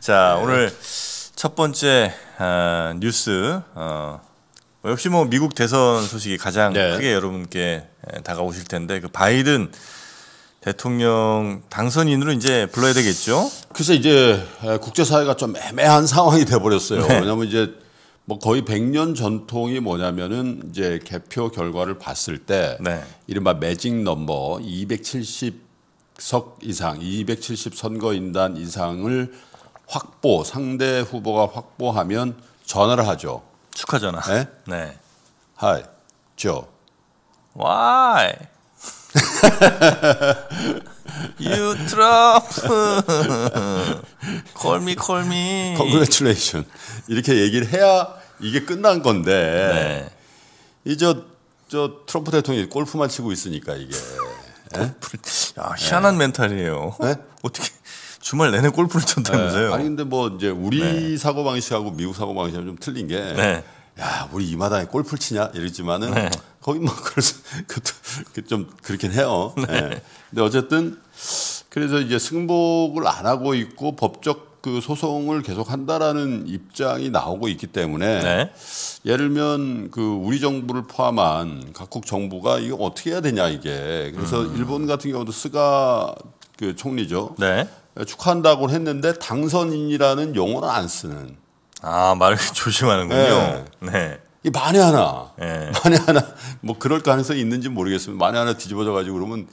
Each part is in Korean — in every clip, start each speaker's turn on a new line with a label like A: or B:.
A: 자 네. 오늘 첫 번째 어, 뉴스 어, 역시 뭐 미국 대선 소식이 가장 네. 크게 여러분께 다가오실 텐데 그 바이든 대통령 당선인으로 이제 불러야 되겠죠? 글쎄 이제
B: 국제사회가 좀 애매한 상황이 돼버렸어요. 네. 왜냐하면 이제 뭐 거의 100년 전통이 뭐냐면은 이제 개표 결과를 봤을 때 네. 이른바 매직 넘버 270석 이상, 270 선거인단 이상을 확보 상대 후보가 확보하면 전화를 하죠. 축하 전화. 네.
A: 네. Hi, Joe. Why?
B: you Trump.
A: call me, call me.
B: Congratulation. 이렇게 얘기를 해야 이게 끝난 건데. 네. 이저 저 트럼프 대통령이 골프만 치고 있으니까 이게.
A: 네? 야, 희한한 네. 멘탈이에요. 네? 어떻게 주말 내내 골프를 쳤다면서요? 네.
B: 아니 근데 뭐 이제 우리 네. 사고 방식하고 미국 사고 방식이 좀 틀린 게. 네. 야, 우리 이 마당에 골프를 치냐? 이러지만은 네. 거기 뭐 그좀 그 그렇긴 해요. 네. 네. 근데 어쨌든 그래서 이제 승복을 안 하고 있고 법적 그 소송을 계속 한다라는 입장이 나오고 있기 때문에 네. 예를 들면 그 우리 정부를 포함한 각국 정부가 이거 어떻게 해야 되냐 이게 그래서 음. 일본 같은 경우도 스가 그 총리죠. 네. 축하한다고 했는데 당선인이라는 용어는 안 쓰는.
A: 아 말을 조심하는군요. 네. 네.
B: 이 만에 하나, 네. 만에 하나 뭐 그럴 가능성이 있는지 모르겠습니다. 만에 하나 뒤집어져 가지고 그러면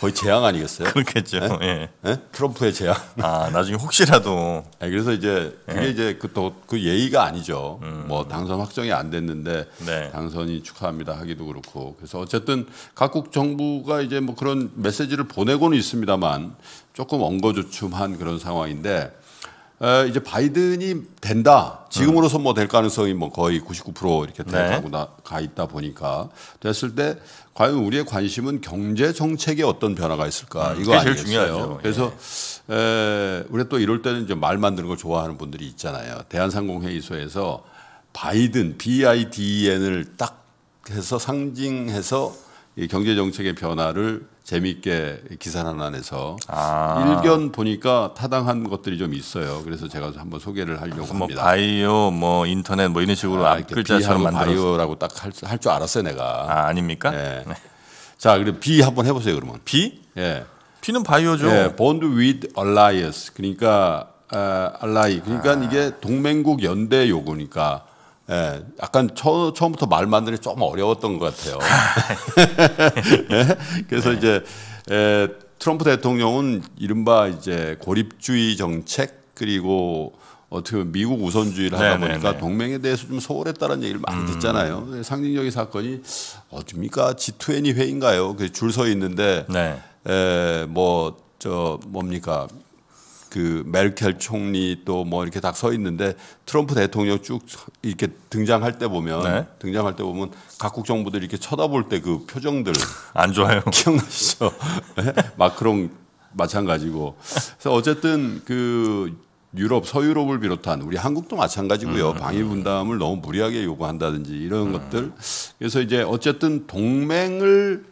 B: 거의 재앙 아니겠어요? 그렇겠죠. 네? 예. 네? 트럼프의 재앙. 아 나중에 혹시라도. 네, 그래서 이제 그게 예. 이제 그또그 그 예의가 아니죠. 음. 뭐 당선 확정이 안 됐는데 네. 당선이 축하합니다 하기도 그렇고. 그래서 어쨌든 각국 정부가 이제 뭐 그런 메시지를 보내고는 있습니다만 조금 엉거주춤한 그런 상황인데 에, 이제 바이든이 된다. 지금으로서 뭐될 음. 가능성이 뭐 거의 99% 이렇게 돼가고 네. 가 있다 보니까 됐을 때 과연 우리의 관심은 경제 정책에 어떤 변화가 있을까 음, 이거 아니겠요중요 예. 그래서 예. 에, 우리 또 이럴 때는 이제 말 만드는 걸 좋아하는 분들이 있잖아요. 대한상공회의소에서 바이든 B I D e N을 딱 해서 상징해서 경제 정책의 변화를
A: 재미있게
B: 기사안에서 아. 일견 보니까 타당한 것들이 좀 있어요. 그래서 제가 한번 소개를 하려고 뭐 합니다.
A: 바이오, 뭐 인터넷, 뭐 이런 식으로 아, 아 글자처럼 만들어 바이오라고 딱할줄 알았어요, 내가. 아, 아닙니까? 네. 네. 자, 그리 B 한번 해보세요, 그러면.
B: B? 예. B는 바이오죠. 예, Bond with Alliance. 그러니까 아, 알라이. 그러니까 아. 이게 동맹국 연대 요구니까 예, 약간 처, 처 음부터 말만들이 금 어려웠던 것 같아요. 예? 그래서 네. 이제 에, 예, 트럼프 대통령은 이른바 이제 고립주의 정책 그리고 어떻게 보면 미국 우선주의를 하다 네네네. 네, 보니까 네. 동맹에 대해서 좀 소홀했다는 얘기를 많이 음. 듣잖아요. 예, 상징적인 사건이 어딥니까 G20 회인가요? 그 줄 서 있는데 네. 에, 예, 뭐저 뭡니까 그 멜켈 총리 또 뭐 이렇게 딱 서 있는데 트럼프 대통령 쭉 이렇게 등장할 때 보면 네. 등장할 때 보면 각국 정부들이 이렇게 쳐다볼 때 그 표정들 안 좋아요. 기억나시죠? 네? 마크롱 마찬가지고. 그래서 어쨌든 그 유럽, 서유럽을 비롯한 우리 한국도 마찬가지고요. 음, 방위 분담을 너무 무리하게 요구한다든지 이런 음. 것들. 그래서 이제 어쨌든 동맹을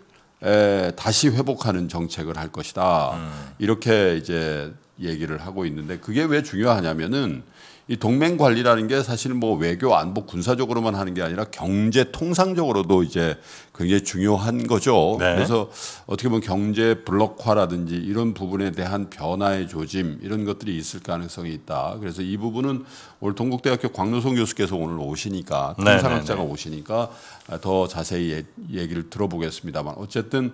B: 에, 다시 회복하는 정책을 할 것이다. 음. 이렇게 이제 얘기를 하고 있는데 그게 왜 중요하냐면은 이 동맹 관리라는 게 사실 뭐 외교 안보 군사적으로만 하는 게 아니라 경제 통상적으로도 이제 굉장히 중요한 거죠. 네. 그래서 어떻게 보면 경제 블록화라든지 이런 부분에 대한 변화의 조짐 이런 것들이 있을 가능성이 있다. 그래서 이 부분은 오늘 동국대학교 광노송 교수께서 오늘 오시니까 통상학자가 네, 네, 네. 오시니까 더 자세히 얘기를 들어보겠습니다만 어쨌든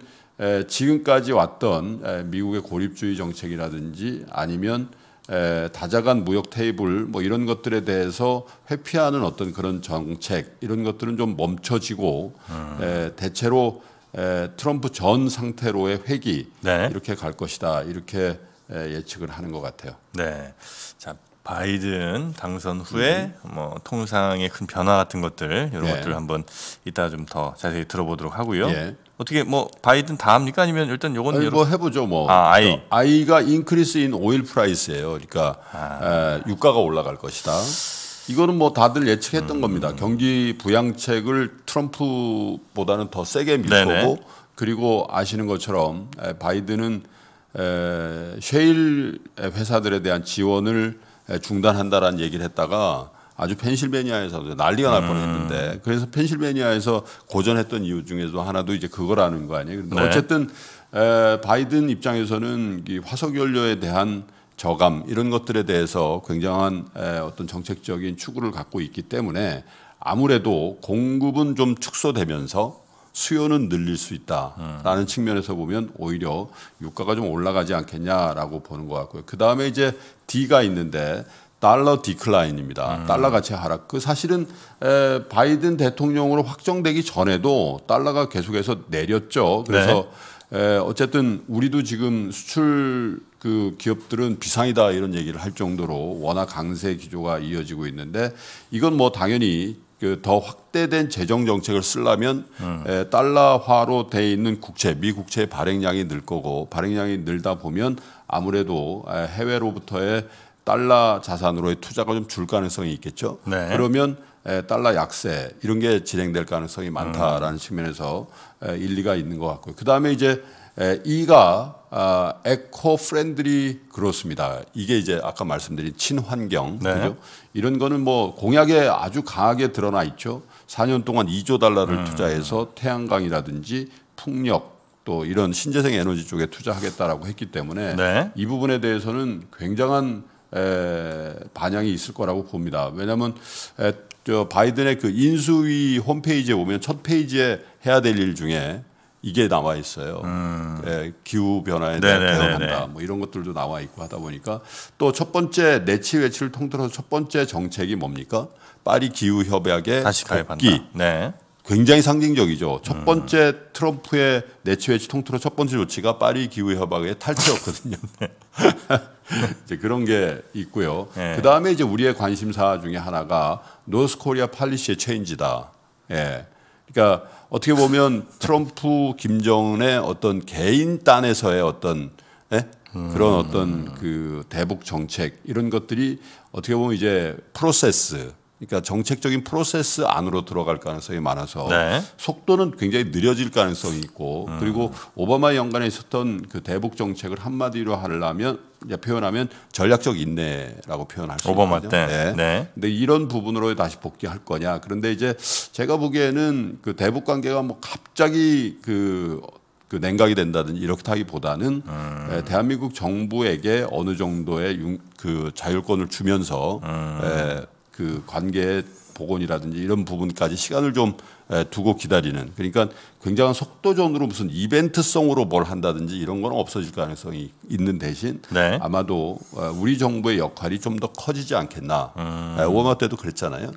B: 지금까지 왔던 미국의 고립주의 정책이라든지 아니면 다자간 무역 테이블 뭐 이런 것들에 대해서 회피하는 어떤 그런 정책 이런 것들은 좀 멈춰지고 음. 대체로 트럼프 전 상태로의
A: 회기 네. 이렇게 갈 것이다 이렇게 예측을 하는 것 같아요. 네. 자 바이든 당선 후에 음. 뭐 통상의 큰 변화 같은 것들 이런 네. 것들 을 한번 이따 좀 더 자세히 들어보도록 하고요. 예. 어떻게 뭐 바이든 다 합니까? 아니면 일단 요건 아니, 여러... 뭐 해보죠 뭐. 아,
B: 아이. 아이가 인크리스 인 l p
A: r i c e 예요 그러니까 아.
B: 에, 유가가 올라갈 것이다. 이거는 뭐 다들 예측했던 음. 겁니다. 경기 부양책을 트럼프보다는 더 세게 밀고 그리고 아시는 것처럼 바이든은 에, 쉐일 회사들에 대한 지원을 중단한다라는 얘기를 했다가 아주 펜실베니아에서 난리가 날 음. 뻔했는데 그래서 펜실베니아에서 고전했던 이유 중에서 하나도 이제 그거라는 거 아니에요. 그런데 그러니까 네. 어쨌든 에, 바이든 입장에서는 이 화석 연료에 대한 저감 이런 것들에 대해서 굉장한 에, 어떤 정책적인 추구를 갖고 있기 때문에 아무래도 공급은 좀 축소되면서 수요는 늘릴 수 있다라는 음. 측면에서 보면 오히려 유가가 좀 올라가지 않겠냐라고 보는 것 같고요. 그 다음에 이제 D가 있는데 달러 디클라인입니다. 음. 달러 가치 하락. 그 사실은 에, 바이든 대통령으로 확정되기 전에도 달러가 계속해서 내렸죠. 그래서 네. 에, 어쨌든 우리도 지금 수출 그 기업들은 비상이다 이런 얘기를 할 정도로 워낙 강세 기조가 이어지고 있는데 이건 뭐 당연히 그더 확대된 재정 정책을 쓰려면 음. 에, 달러화로 돼 있는 국채, 미 국채의 발행량이 늘 거고 발행량이 늘다 보면 아무래도 에, 해외로부터의 달러 자산으로의 투자가 좀 줄 가능성이 있겠죠. 네. 그러면 달러 약세 이런 게 진행될 가능성이 많다라는 음. 측면에서 일리가 있는 것 같고요. 그 다음에 이제 이가 아, 에코 프렌드리 그렇습니다. 이게 이제 아까 말씀드린 친환경 네. 그죠? 이런 거는 뭐 공약에 아주 강하게 드러나 있죠. 4년 동안 2조 달러를 음. 투자해서 태양광이라든지 풍력 또 이런 신재생 에너지 쪽에 투자하겠다라고 했기 때문에 네. 이 부분에 대해서는 굉장한 에, 반향이 있을 거라고 봅니다. 왜냐하면 바이든의 그 인수위 홈페이지에 보면 첫 페이지에 해야 될 일 중에 이게 나와 있어요. 음. 예, 기후 변화에 대해 대응한다. 뭐 이런 것들도 나와 있고 하다 보니까 또 첫 번째 내치 외치를 통틀어서 첫 번째 정책이 뭡니까? 파리 기후 협약에 다시 가입한다. 네. 굉장히 상징적이죠. 첫 음. 번째 트럼프의 내치 외치 통틀어 첫 번째 조치가 파리 기후 협약의 탈퇴였거든요. 네. 이제 그런 게 있고요. 네. 그 다음에 이제 우리의 관심사 중에 하나가 노스코리아 팔리시의 체인지다. 예. 그러니까 어떻게 보면 트럼프 김정은의 어떤 개인 딴에서의 어떤 예? 그런 음. 어떤 그 대북 정책 이런 것들이 어떻게 보면 이제 프로세스 그러니까 정책적인 프로세스 안으로 들어갈 가능성이 많아서 네. 속도는 굉장히 느려질 가능성이 있고 음. 그리고 오바마 연간에 있었던 그 대북 정책을 한마디로 하려면 이제 표현하면 전략적 인내라고 표현할 수 오바마 있거든 때. 네. 네. 근데 이런 부분으로 다시 복귀할 거냐. 그런데 이제 제가 보기에는 그 대북 관계가 뭐 갑자기 그그 그 냉각이 된다든지 이렇게하기보다는 음. 예, 대한민국 정부에게 어느 정도의 융, 그 자율권을 주면서 음. 에, 예, 그 관계 복원이라든지 이런 부분까지 시간을 좀 두고 기다리는 그러니까 굉장한 속도전으로 무슨 이벤트성으로 뭘 한다든지 이런 건 없어질 가능성이 있는 대신 네. 아마도 어, 우리 정부의 역할이 좀 더 커지지 않겠나 음. 워마 때도 그랬잖아요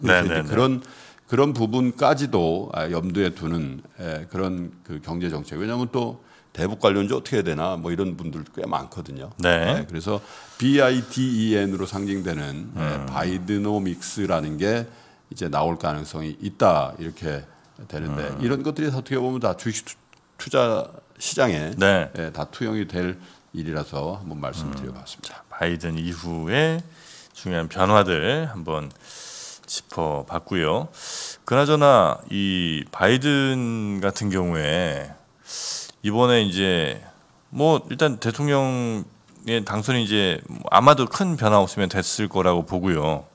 B: 그런 그런 부분까지도 아, 염두에 두는 그런 그 경제 정책 왜냐하면 또 대북 관련주 어떻게 해야 되나 뭐 이런 분들 꽤 많거든요. 네. 네 그래서 BIDEN으로 상징되는 네, 음. 바이드노믹스라는 게 이제 나올 가능성이 있다 이렇게 되는데 음. 이런 것들이 어떻게 보면 다 주식 투자 시장에 네. 예, 다
A: 투영이 될 일이라서 한번 말씀드려봤습니다. 음. 바이든 이후에 중요한 변화들 한번 짚어봤고요. 그나저나 이 바이든 같은 경우에 이번에 이제 뭐 일단 대통령의 당선이 이제 아마도 큰 변화 없으면 됐을 거라고 보고요.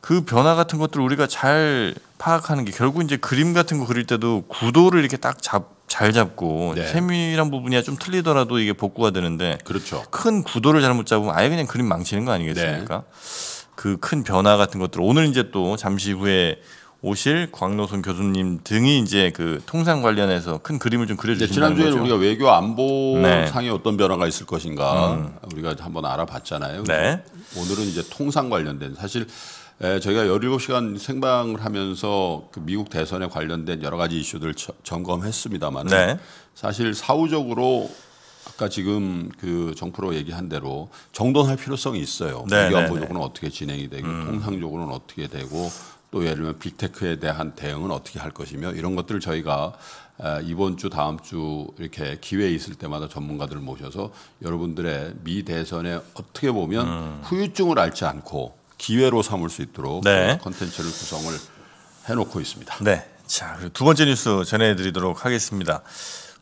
A: 그 변화 같은 것들 우리가 잘 파악하는 게 결국 이제 그림 같은 거 그릴 때도 구도를 이렇게 딱 잡, 잘 잡고 네. 세밀한 부분이야 좀 틀리더라도 이게 복구가 되는데 그렇죠. 큰 구도를 잘못 잡으면 아예 그냥 그림 망치는 거 아니겠습니까? 네. 그큰 변화 같은 것들 오늘 이제 또 잠시 후에 오실 광노선 교수님 등이 이제 그 통상 관련해서 큰 그림을 좀 그려주신다는 네, 지난주에 우리가 외교 안보 네. 상에 어떤 변화가 있을 것인가 음. 우리가 한번 알아봤잖아요. 네. 오늘은 이제
B: 통상 관련된 사실 에, 저희가 17시간 생방을 하면서 그 미국 대선에 관련된 여러 가지 이슈들을 점검했습니다만 네. 사실 사후적으로 아까 지금 그 정프로 얘기한 대로 정돈할 필요성이 있어요. 네, 외교 네, 안보적으로는 어떻게 진행이 되고 음. 통상적으로는 어떻게 되고 또 예를 들면 빅테크에 대한 대응은 어떻게 할 것이며 이런 것들을 저희가 이번 주 다음 주 이렇게 기회 있을 때마다 전문가들을 모셔서 여러분들의 미 대선에 어떻게 보면 음. 후유증을 앓지
A: 않고 기회로 삼을 수 있도록 네. 컨텐츠를 구성을 해놓고 있습니다. 네. 자, 두 번째 뉴스 전해드리도록 하겠습니다.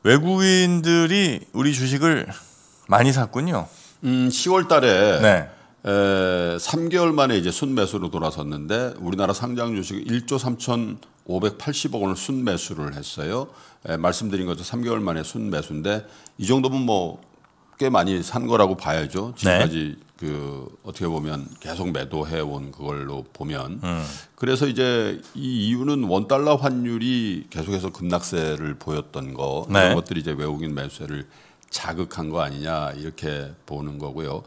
A: 외국인들이 우리 주식을 많이 샀군요. 음, 10월 달에 네. 에,
B: 3개월 만에 이제 순매수로 돌아섰는데 우리나라 상장 주식 1조 3,580억 원을 순매수를 했어요. 에, 말씀드린 것처럼 3개월 만에 순매수인데 이 정도면 뭐 꽤 많이 산 거라고 봐야죠. 네. 지금까지 네. 그 어떻게 보면 계속 매도해 온 그걸로 보면 음. 그래서 이제 이 이유는 원 달러 환율이 계속해서 급락세를 보였던 거 네. 이런 것들이 이제 외국인 매수세를 자극한 거 아니냐 이렇게 보는 거고요.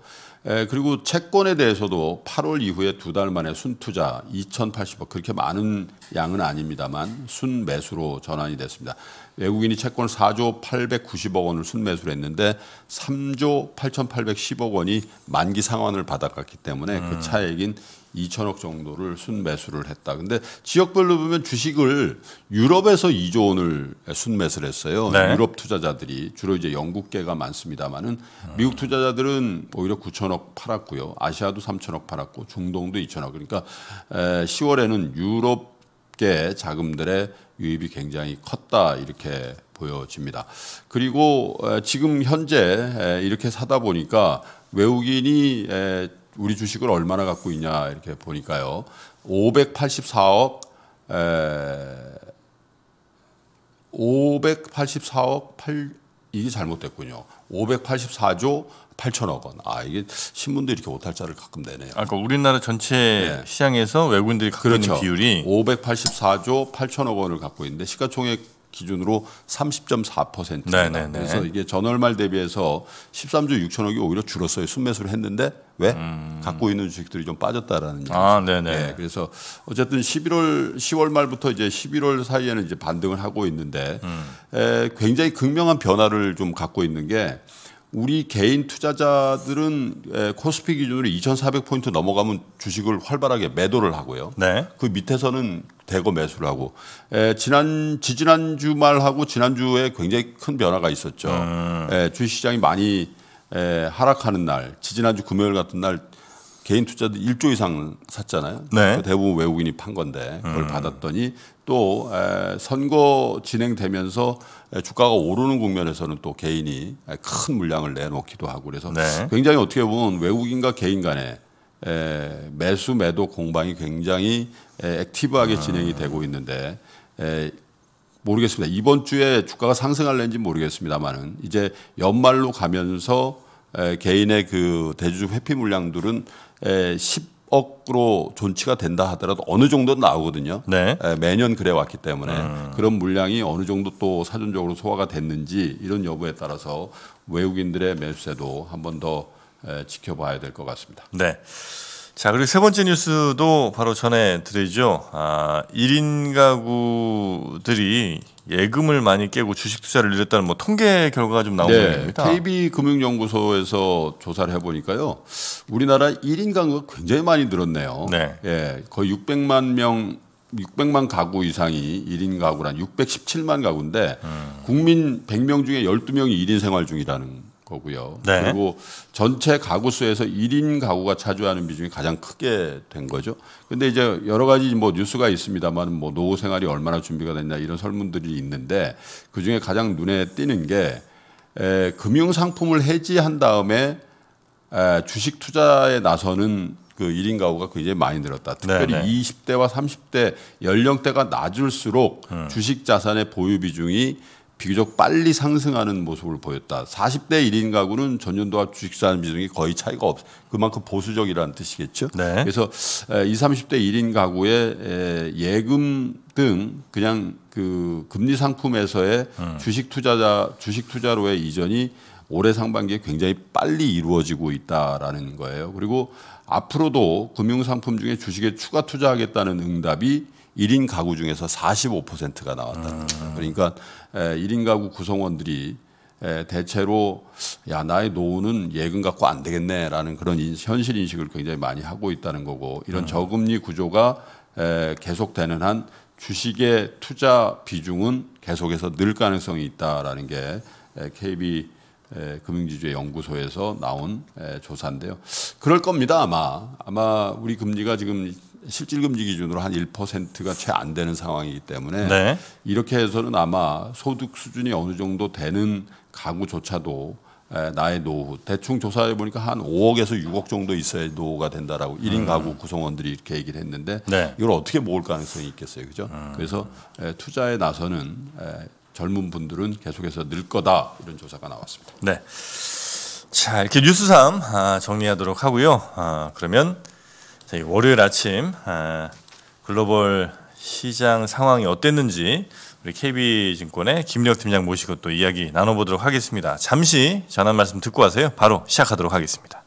B: 에, 그리고 채권에 대해서도 8월 이후에 두 달 만에 순투자 2,080억 그렇게 많은 양은 아닙니다만 순매수로 전환이 됐습니다. 외국인이 채권 4조 890억 원을 순매수를 했는데 3조 8,810억 원이 만기 상환을 받아기 때문에 그 음. 그 차액인 2천억 정도를 순매수를 했다. 근데 지역별로 보면 주식을 유럽에서 2조 원을 순매수를 했어요. 네. 유럽 투자자들이 주로 이제 영국계가 많습니다만은 음. 미국 투자자들은 오히려 9천억 팔았고요. 아시아도 3천억 팔았고 중동도 2천억. 그러니까 10월에는 유럽계 자금들의 유입이 굉장히 컸다 이렇게 보여집니다. 그리고 지금 현재 이렇게 사다 보니까 외국인이 우리 주식을 얼마나 갖고 있냐 이렇게 보니까요. 584억 에, 584억 8 이게 잘못됐군요. 584조 8천억 원. 아 이게 신문도 이렇게 오탈자를 가끔 내네요. 아까
A: 그러니까 우리나라 전체 네. 시장에서 외국인들이 갖고 그렇죠. 있는
B: 비율이 584조 8천억 원을 갖고 있는데 시가총액 기준으로 30.4%입니다. 그래서 이게 전월말 대비해서 13조 6천억이 오히려 줄었어요. 순매수를 했는데 왜 음. 갖고 있는 주식들이 좀 빠졌다라는 얘기죠. 아, 네네. 네, 예, 그래서 어쨌든 11월 10월 말부터 이제 11월 사이에는 이제 반등을 하고 있는데 음. 에, 굉장히 극명한 변화를 좀 갖고 있는 게 우리 개인 투자자들은 예, 코스피 기준으로 2,400포인트 넘어가면 주식을 활발하게 매도를 하고요. 네. 그 밑에서는 대거 매수를 하고 에, 예, 지난 지지난주 말하고 지난주에 굉장히 큰 변화가 있었죠. 음. 에, 예, 주식시장이 많이 에, 하락하는 날, 지지난주 금요일 같은 날 개인 투자도 1조 이상 샀잖아요. 네. 그 대부분 외국인이 판 건데 그걸 음. 받았더니 또 선거 진행되면서 주가가 오르는 국면에서는 또 개인이 큰 물량을 내놓기도 하고 그래서 네. 굉장히 어떻게 보면 외국인과 개인 간에 매수 매도 공방이 굉장히 액티브하게 음. 진행이 되고 있는데 모르겠습니다. 이번 주에 주가가 상승할는지 모르겠습니다만은 이제 연말로 가면서 개인의 그 대주주 회피 물량들은 10억으로 존치가 된다 하더라도 어느 정도 나오거든요. 네. 매년 그래 왔기 때문에 음. 그런 물량이 어느 정도 또 사전적으로 소화가 됐는지 이런 여부에 따라서
A: 외국인들의 매수세도 한 번 더 지켜봐야 될 것 같습니다. 네. 자, 그리고 세 번째 뉴스도 바로 전해 드리죠. 아, 1인 가구들이 예금을 많이 깨고 주식 투자를 늘렸다는 뭐 통계 결과가 좀 나온 네, 겁니다.
B: KB금융연구소에서 조사를 해보니까요. 우리나라 1인 가구가 굉장히 많이 늘었네요. 네. 예, 거의 600만 명 600만 가구 이상이 1인 가구란 617만 가구인데 음. 국민 100명 중에 12명이 1인 생활 중이라는 거고요. 네. 그리고 전체 가구 수에서 1인 가구가 차지하는 비중이 가장 크게 된 거죠. 근데 이제 여러 가지 뭐 뉴스가 있습니다만 뭐 노후 생활이 얼마나 준비가 됐냐 이런 설문들이 있는데 그중에 가장 눈에 띄는 게 에, 금융 상품을 해지한 다음에 에, 주식 투자에 나서는 그 1인 가구가 굉장히 많이 늘었다. 네, 특별히 네네. 20대와 30대 연령대가 낮을수록 음. 주식 자산의 보유 비중이 비교적 빨리 상승하는 모습을 보였다. 40대 1인 가구는 전년도와 주식산 비중이 거의 차이가 없. 그만큼 보수적이라는 뜻이겠죠. 네. 그래서 20, 30대 1인 가구의 예금 등 그냥 그 금리 상품에서의 음. 주식 투자자 주식 투자로의 이전이 올해 상반기에 굉장히 빨리 이루어지고 있다라는 거예요. 그리고 앞으로도 금융 상품 중에 주식에 추가 투자하겠다는 응답이 1인 가구 중에서 45%가 나왔다. 아. 그러니까 1인 가구 구성원들이 대체로 야 나의 노후는 예금 갖고 안 되겠네라는 그런 현실 인식을 굉장히 많이 하고 있다는 거고 이런 음. 저금리 구조가 계속되는 한 주식의 투자 비중은 계속해서 늘 가능성이 있다라는 게 KB 금융지주의 연구소에서 나온 조사인데요. 그럴 겁니다 아마 아마 우리 금리가 지금 실질금리 기준으로 한 1%가 채 안 되는 상황이기 때문에 네. 이렇게 해서는 아마 소득 수준이 어느 정도 되는 가구조차도 나의 노후 대충 조사해 보니까 한 5억에서 6억 정도 있어야 노후가 된다라고 음. 1인 가구 구성원들이 이렇게 얘기를 했는데 네. 이걸 어떻게 모을 가능성이 있겠어요, 그죠? 음. 그래서
A: 투자에 나서는 젊은 분들은 계속해서 늘 거다 이런 조사가 나왔습니다. 네. 자 이렇게 뉴스 3 아, 정리하도록 하고요. 아, 그러면 저희 월요일 아침 아, 글로벌 시장 상황이 어땠는지 우리 KB증권의 김력 팀장 모시고 또 이야기 나눠보도록 하겠습니다. 잠시 전한 말씀 듣고 와서요. 바로 시작하도록 하겠습니다.